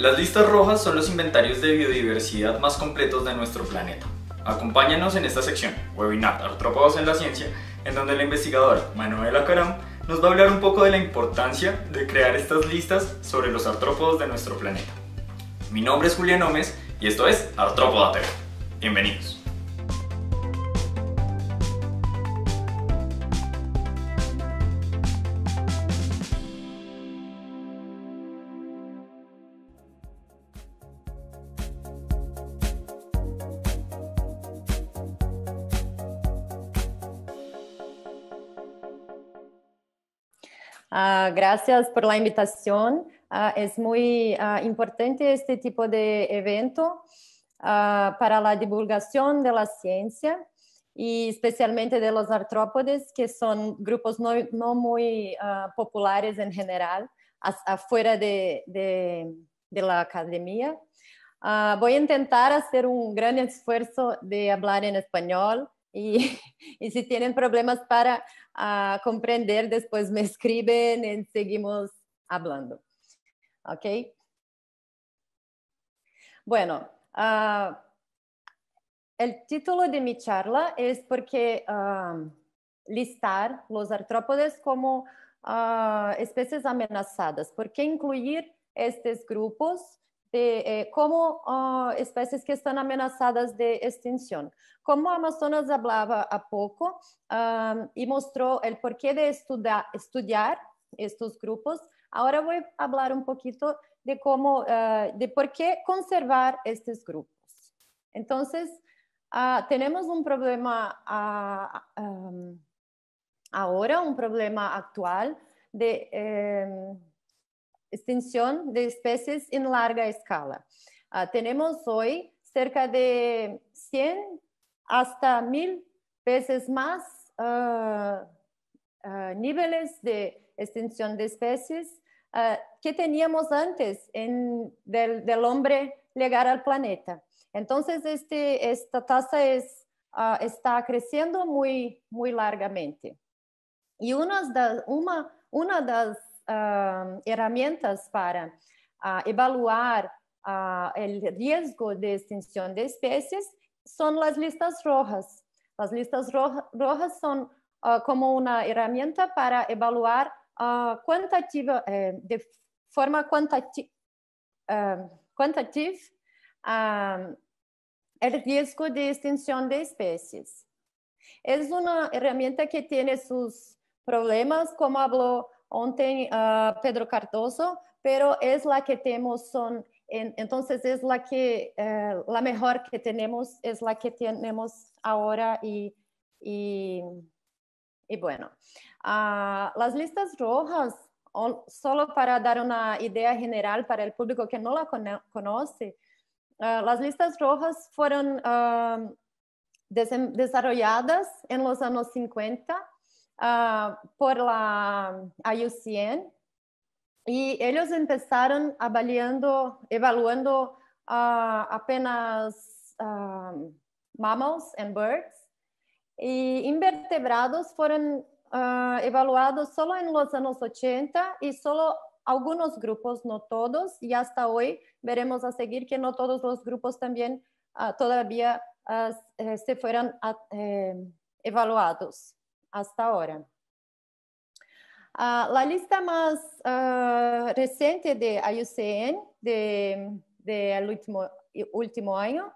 Las listas rojas son los inventarios de biodiversidad más completos de nuestro planeta. Acompáñanos en esta sección, Webinar Artrópodos en la Ciencia, en donde la investigadora Manuela Caram nos va a hablar un poco de la importancia de crear estas listas sobre los artrópodos de nuestro planeta. Mi nombre es Julián Gómez y esto es Artrópoda TV. Bienvenidos. Ah, gracias por la invitación. Ah, es muy ah, importante este tipo de evento para la divulgación de la ciencia y especialmente de los artrópodes, que son grupos no, muy populares en general, afuera de la academia. voy a intentar hacer un gran esfuerzo de hablar en español Y, si tienen problemas para ah, comprender, después me escriben y seguimos hablando. ¿Ok? Bueno, ah, el título de mi charla es por qué ah, listar los artrópodes como especies amenazadas. ¿Por qué incluir estos grupos de eh, cómo ah, especies que están amenazadas de extinción. Como Amazonas hablaba a poco y mostró el porqué de estudiar estos estos grupos, voy a hablar un poquito de cómo ah, de por qué conservar estos grupos. Entonces, ah, tenemos un problema ahora, un problema actual de... Em, extinción de especies en larga escala. Ah, tenemos hoy cerca de 100 hasta 1000 veces más ah, ah, niveles de extinción de especies que teníamos antes del, hombre llegar al planeta. Entonces, este, esta tasa está creciendo muy, muy largamente. Y una, de, una, una herramientas para ah, evaluar ah, el riesgo de extinción de especies son las listas rojas. Las listas rojas son ah, como una herramienta para evaluar eh, de forma cuantitativa el riesgo de extinción de especies. Es una herramienta que tiene sus problemas, como habló ontem ah, Pedro Cardoso, pero es la que tenemos son entonces es la que eh, la mejor que tenemos es la que tenemos ahora y, bueno ah, las listas rojas solo para dar una idea general para el público que no la conoce ah, las listas rojas fueron desarrolladas en los años 50 uh, por la IUCN e eles começaram avaliando, evaluando uh, apenas uh, mammals and birds e invertebrados foram uh, evaluados só em los anos 80 e só alguns grupos, não todos, e até hoje veremos a seguir que não todos os grupos também uh, todavia uh, eh, se foram uh, eh, evaluados hasta ahora. Uh, la lista más uh, reciente de IUCN del de, de último, último año,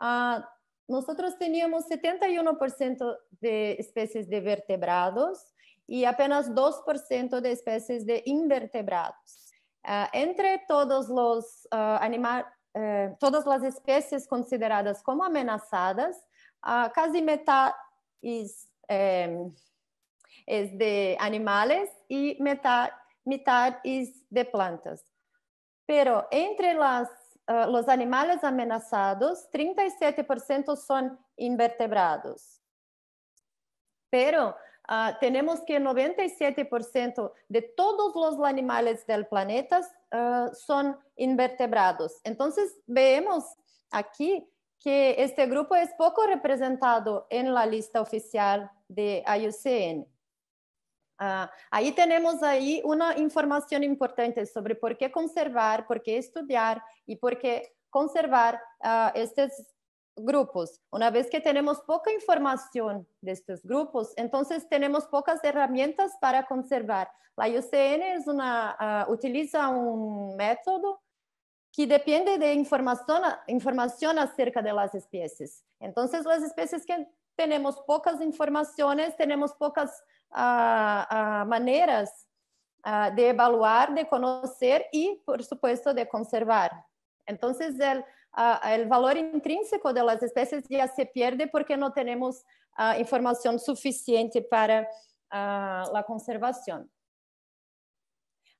uh, nosotros teníamos 71% de especies de vertebrados y apenas 2% de especies de invertebrados. entre todos los animales, eh, todas as espécies consideradas como amenazadas, quase metade Em, es de animales y mitad, es de plantas. Pero entre eh, los animales amenazados, 37% son invertebrados. Pero ah, tenemos que el 97% de todos los animales del planeta eh, son invertebrados. Entonces, vemos aquí que este grupo es poco representado en la lista oficial de IUCN. Ah, ahí tenemos ahí una información importante sobre por qué conservar, por qué estudiar y por qué conservar ah, estos grupos. Una vez que tenemos poca información de estos grupos, entonces tenemos pocas herramientas para conservar. La IUCN es una, ah, utiliza un método que depende de información, información acerca de las especies. Entonces, las especies que tenemos pocas informaciones, tenemos pocas ah, ah, maneras ah, de evaluar, de conocer y, por supuesto, de conservar. Entonces, el, valor intrínseco de las especies ya se pierde porque no tenemos información suficiente para la conservación.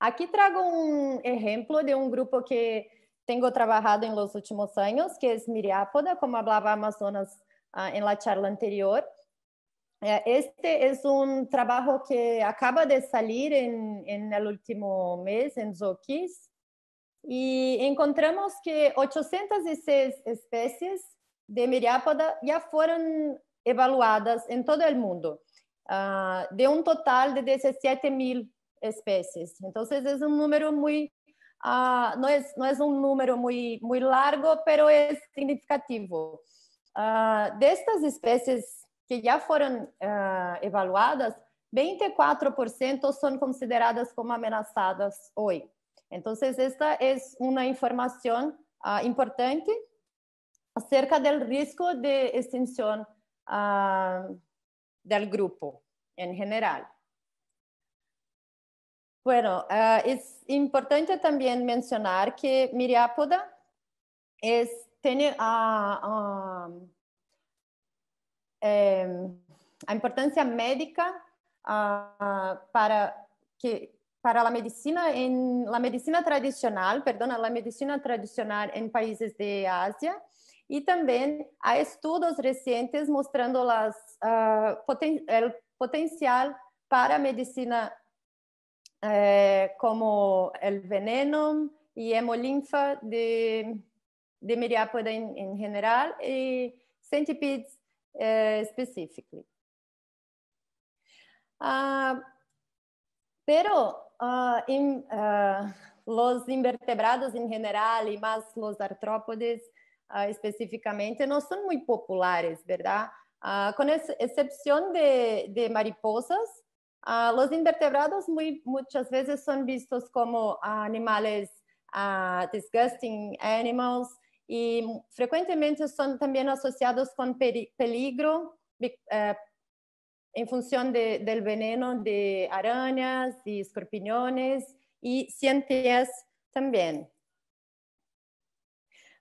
Aquí trago un ejemplo de un grupo que Tenho trabalhado em los últimos anos que é Miriápoda, como hablaba Amazonas uh, la charla anterior. É, este es é um trabalho que acaba de sair no último mês em Zoquis e encontramos que 806 espécies de Miriápoda já foram evaluadas em todo o mundo, uh, de um total de 17 mil espécies. Então, é um número muito uh, não, é, não é um número muito, muito largo, mas é significativo. Uh, destas espécies que já foram uh, evaluadas, 24% são consideradas como ameaçadas hoje. Então, esta é uma informação uh, importante acerca do risco de extinção uh, do grupo em geral. Bueno, ah, es importante también mencionar que Miriápoda tiene ah, ah, em, a, importancia médica para, la medicina en la medicina tradicional, perdona, la medicina tradicional en países de Asia y también hay estudios recientes mostrando el potencial para medicina eh, como el veneno y hemolinfa de, de en, general y centipedes eh, específicamente. Ah, pero ah, ah, los invertebrados en general y más los artrópodes específicamente no son muy populares, ¿verdad? con excepción de mariposas, Ah, los invertebrados muchas veces son vistos como animales ah, disgusting animals y frecuentemente son también asociados con peligro eh, en función del veneno de arañas y escorpiones y cientías también.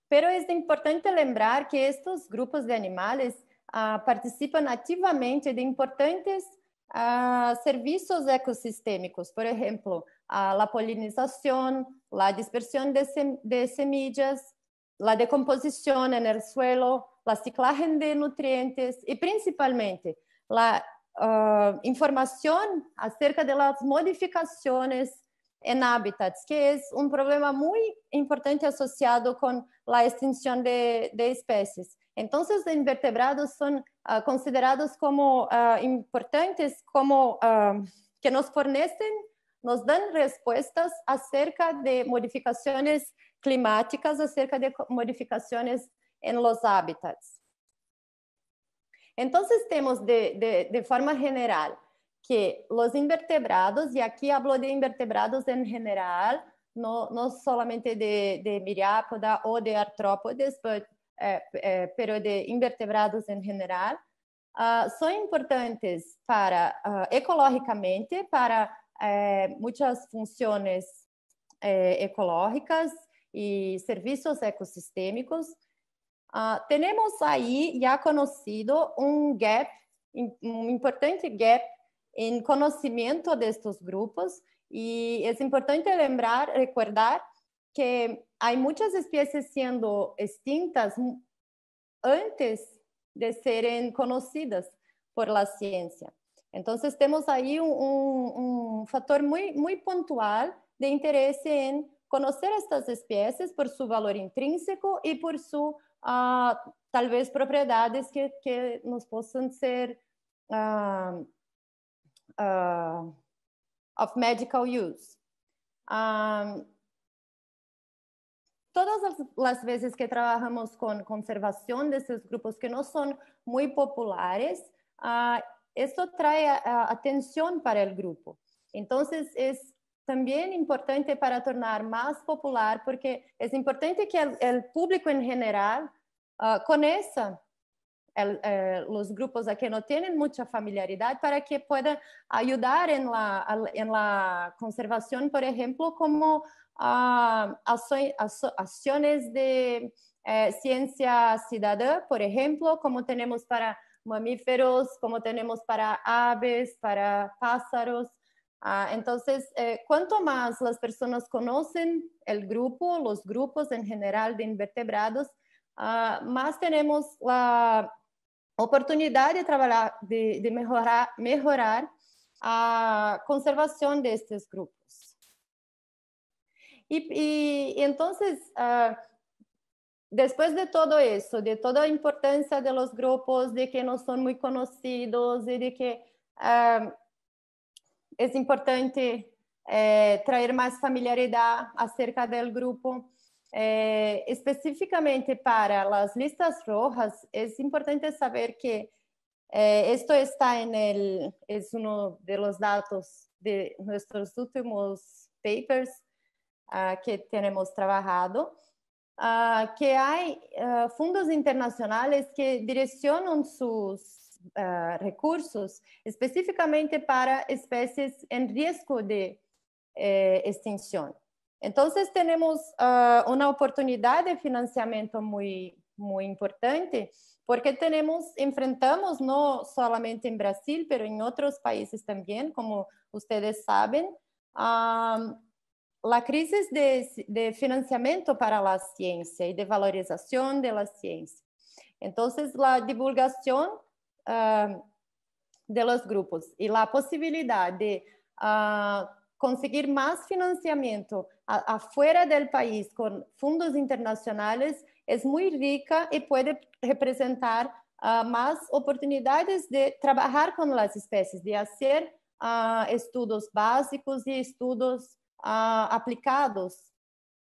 Pero es importante lembrar que estos grupos de animales ah, participan activamente de importantes a servicios ecosistémicos, por ejemplo, la polinización, la dispersión de, semillas, la decomposición en el suelo, la ciclaje de nutrientes y principalmente la ah, información acerca de las modificaciones en hábitats, que es un problema muy importante asociado con la extinción de, especies. Entonces, los invertebrados son ah, considerados como ah, importantes, como ah, que nos fornecen, nos dan respuestas acerca de modificaciones climáticas, acerca de modificaciones en los hábitats. Entonces, tenemos de forma general que os invertebrados, e aqui hablo de invertebrados em geral, não, não somente de, de miriápoda ou de artrópodes, mas eh, eh, de invertebrados em geral, uh, ah, são importantes para uh, ecologicamente, para eh, muitas funções é, ecológicas e serviços ecossistêmicos. Uh, ah, temos aí já conhecido um gap, um importante gap em conhecimento destes grupos e é importante lembrar, recordar que há muitas espécies sendo extintas antes de serem conhecidas por la ciência. Então, temos aí um, um, fator muito, muito pontual de interesse em conhecer estas espécies por seu valor intrínseco e por sua, uh, talvez, propriedades que, que nos possam ser uh, Uh, of medical use. Um, todas las, veces que trabajamos con conservación de estos grupos que no son muy populares, uh, esto trae uh, atención para el grupo. Entonces es también importante para tornar más popular porque es importante que el, público en general conozca eh, los grupos que no tienen mucha familiaridad para que puedan ayudar en la, conservación, por ejemplo, como ah, acciones de eh, ciencia ciudadana, por ejemplo, como tenemos para mamíferos, como tenemos para aves, para pájaros. Ah, entonces, eh, cuanto más las personas conocen el grupo, los grupos en general de invertebrados, ah, más tenemos la oportunidade de trabalhar, de, de melhorar, melhorar a conservação destes grupos. E, e então, uh, ah, depois de todo isso, de toda a importância de los grupos, de que não são muito conhecidos e de que uh, é importante uh, trazer mais familiaridade acerca do grupo, Eh, específicamente para las listas rojas, es importante saber que eh, esto está en el, es uno de los datos de nuestros últimos papers ah, que tenemos trabajado, ah, que hay ah, fondos internacionales que direccionan sus recursos específicamente para especies en riesgo de eh, extinción. então temos ah, uh, oportunidade de financiamento muito importante porque enfrentamos não somente em Brasil, mas em outros países também, como vocês sabem, ah, a crise de, de, para a ciência e de valorização de ciência. Então, a divulgação divulgación uh, de grupos e a possibilidade de uh, conseguir mais financiamento a, afuera del país con fondos internacionales es muy rica y puede representar uh, más oportunidades de trabajar con las especies, de hacer uh, ah, estudos básicos y estudos uh, ah, aplicados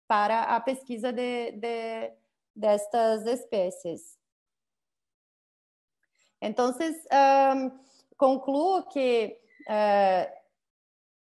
para a pesquisa de, de, destas especies. Então, um, concluo que uh,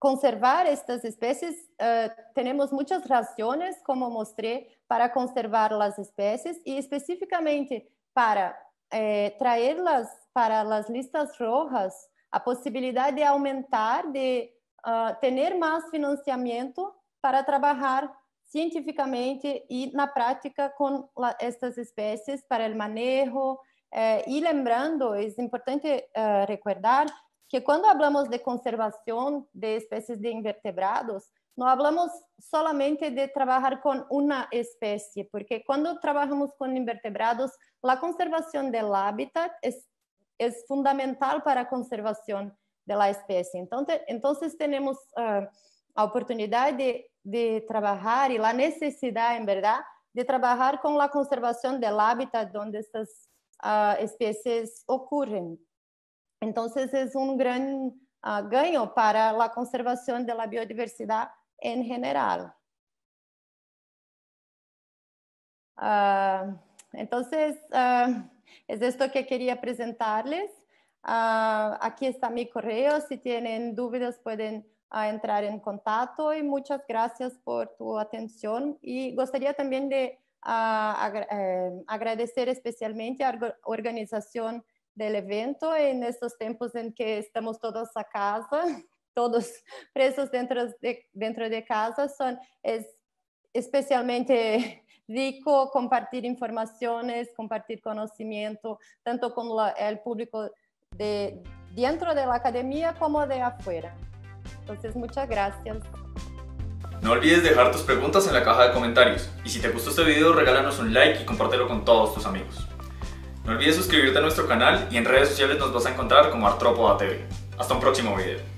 conservar estas espécies uh, eh, temos muitas razões, como mostrei, para conservar as espécies e especificamente para eh, traê-las para as listas rojas, a possibilidade de aumentar, de uh, eh, ter mais financiamento para trabalhar cientificamente e na prática com la, estas espécies para o manejo. Eh, e lembrando, é importante uh, recordar que cuando hablamos de conservación de especies de invertebrados, no hablamos solamente de trabajar con una especie, porque cuando trabajamos con invertebrados, la conservación del hábitat es fundamental para la conservación de la especie. Entonces tenemos tenemos ah, oportunidad de, trabajar y la necesidad, en verdad, de trabajar con la conservación del hábitat donde estas ah, especies ocurren. Entonces es un gran uh, para la conservación de la biodiversidad en general. Ah, entonces, ah, es esto que quería presentarles. aquí está mi correo. Si tienen dudas pueden entrar en contacto y muchas gracias por tu atención. Y gustaría también de eh, agradecer especialmente a la organización del evento en estos tiempos en que estamos todos a casa, todos presos dentro de, dentro de casa, son, es especialmente rico compartir informaciones, compartir conocimiento, tanto con el público de dentro de la academia como de afuera. Entonces, muchas gracias. No olvides dejar tus preguntas en la caja de comentarios. Y si te gustó este video, regálanos un like y compártelo con todos tus amigos. No olvides suscribirte a nuestro canal y en redes sociales nos vas a encontrar como Artrópoda TV. Hasta un próximo video.